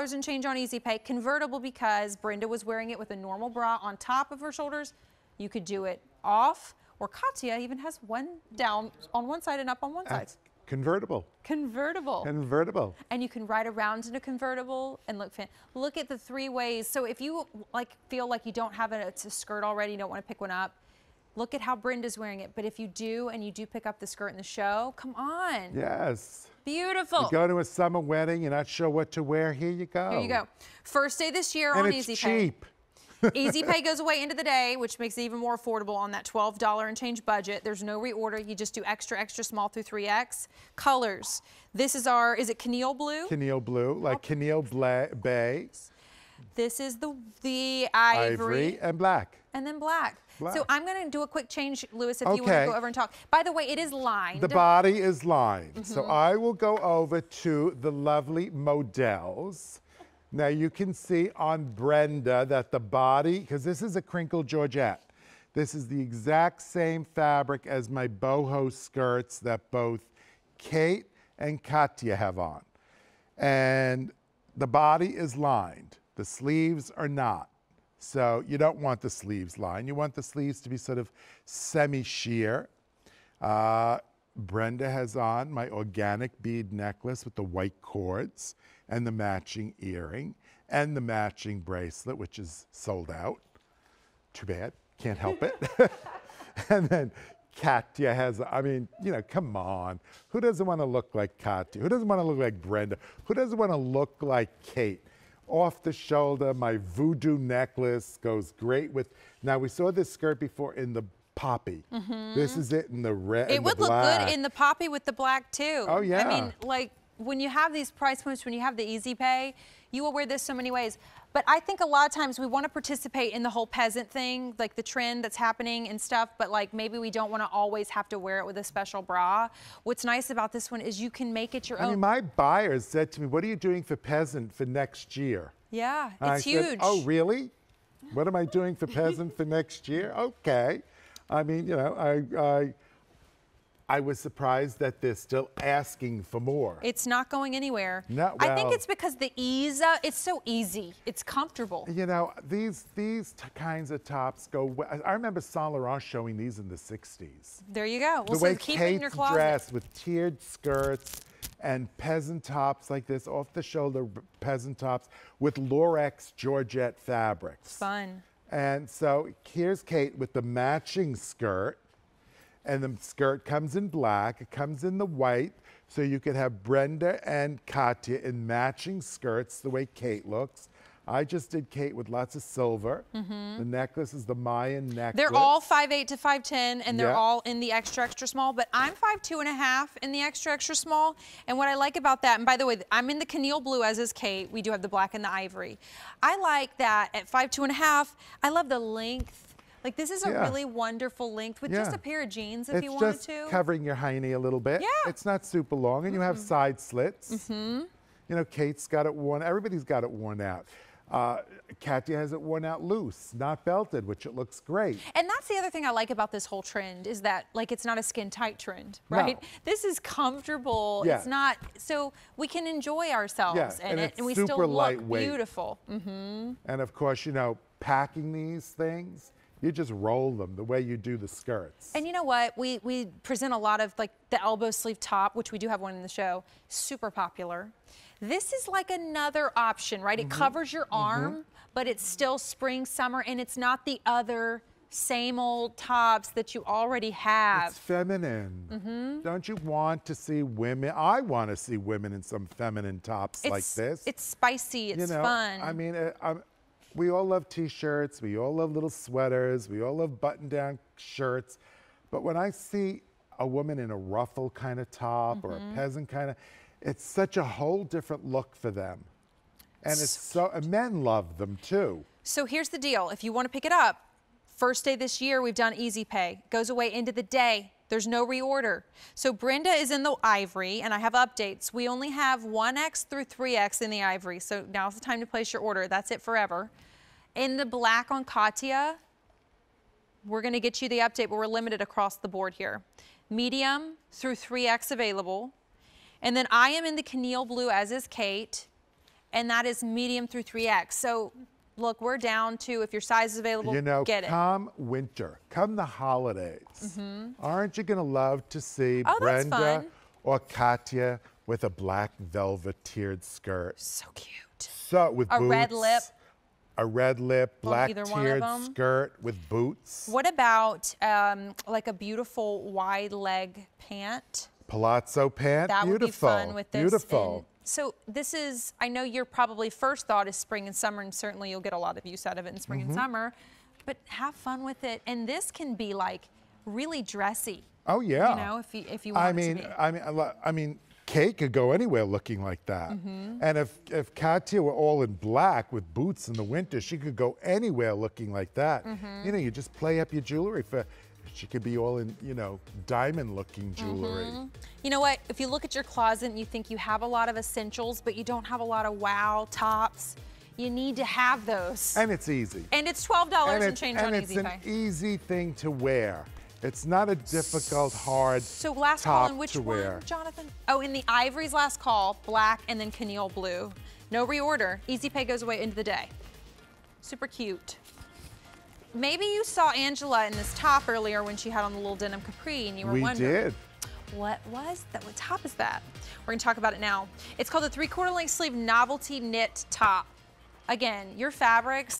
and change on Easy Pay. Convertible because Brenda was wearing it with a normal bra on top of her shoulders. You could do it off, or Katya even has one down on one side and up on one uh, side. convertible. Convertible. Convertible. And you can ride around in a convertible and look Look at the three ways. So if you like feel like you don't have a, a skirt already, you don't want to pick one up, Look at how Brenda's wearing it. But if you do and you do pick up the skirt in the show, come on. Yes. Beautiful. You go to a summer wedding, you're not sure what to wear. Here you go. Here you go. First day this year and on Easy cheap. Pay. Easy Pay goes away into the day, which makes it even more affordable on that $12 and change budget. There's no reorder. You just do extra, extra small through 3X. Colors. This is our, is it Keneal Blue? Keneal Blue, like Keneal Bay. This is the, the ivory. Ivory and black and then black. black. So I'm going to do a quick change, Lewis, if okay. you want to go over and talk. By the way, it is lined. The body is lined. Mm -hmm. So mm-hmm. I will go over to the lovely models. Now you can see on Brenda that the body, because this is a crinkle georgette. This is the exact same fabric as my boho skirts that both Kate and Katya have on. And the body is lined. The sleeves are not. So you don't want the sleeves line. You want the sleeves to be sort of semi-sheer. Uh, Brenda has on my organic bead necklace with the white cords and the matching earring and the matching bracelet, which is sold out. Too bad, can't help it. and then Katya has, I mean, you know, come on. Who doesn't want to look like Katya? Who doesn't want to look like Brenda? Who doesn't want to look like Kate? off the shoulder. My voodoo necklace goes great with. Now we saw this skirt before in the poppy. Mm -hmm. This is it in the red. It would look good in the poppy with the black too. Oh yeah. I mean, like when you have these price points, when you have the easy pay, you will wear this so many ways. But I think a lot of times we want to participate in the whole peasant thing, like the trend that's happening and stuff, but like maybe we don't want to always have to wear it with a special bra. What's nice about this one is you can make it your I own. I mean, my buyer said to me, what are you doing for peasant for next year? Yeah, and it's I huge. Said, oh, really? What am I doing for peasant for next year? Okay. I mean, you know, I, I I was surprised that they're still asking for more. It's not going anywhere. No, well, I think it's because the ease, uh, it's so easy. It's comfortable. You know, these these kinds of tops go, I remember Saint Laurent showing these in the 60s. There you go. Well, the way keep Kate's it in your closet. dressed with tiered skirts, and peasant tops like this, off the shoulder peasant tops with Lorex Georgette fabrics. Fun. And so here's Kate with the matching skirt. And the skirt comes in black, it comes in the white, so you could have Brenda and Katya in matching skirts, the way Kate looks. I just did Kate with lots of silver. Mm -hmm. The necklace is the Mayan necklace. They're all 5'8 to 5'10", and they're yep. all in the extra, extra small, but I'm 5'2 and a half in the extra, extra small, and what I like about that, and by the way, I'm in the Keneal blue, as is Kate. We do have the black and the ivory. I like that at 5'2 and a half, I love the length like this is a yeah. really wonderful length with yeah. just a pair of jeans if it's you wanted to. covering your hiney a little bit. Yeah. It's not super long and you mm -hmm. have mm-hmm. side slits. Mm -hmm. You know, Kate's got it worn, everybody's got it worn out. Uh, Katya has it worn out loose, not belted, which it looks great. And that's the other thing I like about this whole trend is that like it's not a skin tight trend, right? No. This is comfortable. Yeah. It's not so we can enjoy ourselves yeah. and, and, it, and we still look beautiful. Mm -hmm. And of course, you know, packing these things you just roll them the way you do the skirts. And you know what? We, we present a lot of like the elbow sleeve top, which we do have one in the show, super popular. This is like another option, right? It mm -hmm. covers your mm-hmm. arm, mm -hmm. but it's still spring, summer, and it's not the other same old tops that you already have. It's feminine. Mm -hmm. Don't you want to see women? I want to see women in some feminine tops it's, like this. It's spicy. It's you know, fun. I mean, uh, I, am we all love t-shirts, we all love little sweaters, we all love button-down shirts. But when I see a woman in a ruffle kind of top mm -hmm. or a mm-hmm. peasant kind of, it's such a whole different look for them. And so it's so, and men love them too. So here's the deal. If you want to pick it up, first day this year, we've done easy pay. Goes away into the day. There's no reorder. So Brenda is in the ivory, and I have updates. We only have 1X through 3X in the ivory, so now's the time to place your order. That's it forever. In the black on Katia, we're going to get you the update, but we're limited across the board here. Medium through 3X available. And then I am in the Keneal blue, as is Kate, and that is medium through 3X. So look, we're down to if your size is available, you know, get come it. Come winter, come the holidays, mm -hmm. aren't you going to love to see oh, Brenda or Katya with a black velveteered skirt? So cute. So with a boots, red lip. A red lip, black tiered skirt with boots. What about um, like a beautiful wide leg pant? Palazzo pant, that beautiful. Would be fun with this beautiful. So this is, I know your probably first thought is spring and summer, and certainly you'll get a lot of use out of it in spring mm -hmm. and mm-hmm. summer, but have fun with it. And this can be like really dressy. Oh yeah. You know, if you, if you want I mean, I mean, I mean, Kate could go anywhere looking like that. Mm -hmm. And if, if Katya were all in black with boots in the winter, she could go anywhere looking like that. Mm -hmm. You know, you just play up your jewelry for she could be all in, you know, diamond looking jewelry. Mm -hmm. You know what? If you look at your closet and you think you have a lot of essentials, but you don't have a lot of wow tops, you need to have those. And it's easy. And it's $12 and, and it's, change and on it's Easy Pay. it's an easy thing to wear. It's not a difficult, hard So last call in which one, wear. Jonathan? Oh, in the ivories last call, black and then caneel blue. No reorder. Easy Pay goes away into the day. Super cute maybe you saw Angela in this top earlier when she had on the little denim capri and you were we wondering. We did. What was that? What top is that? We're gonna talk about it now. It's called the three-quarter length sleeve novelty knit top. Again, your fabrics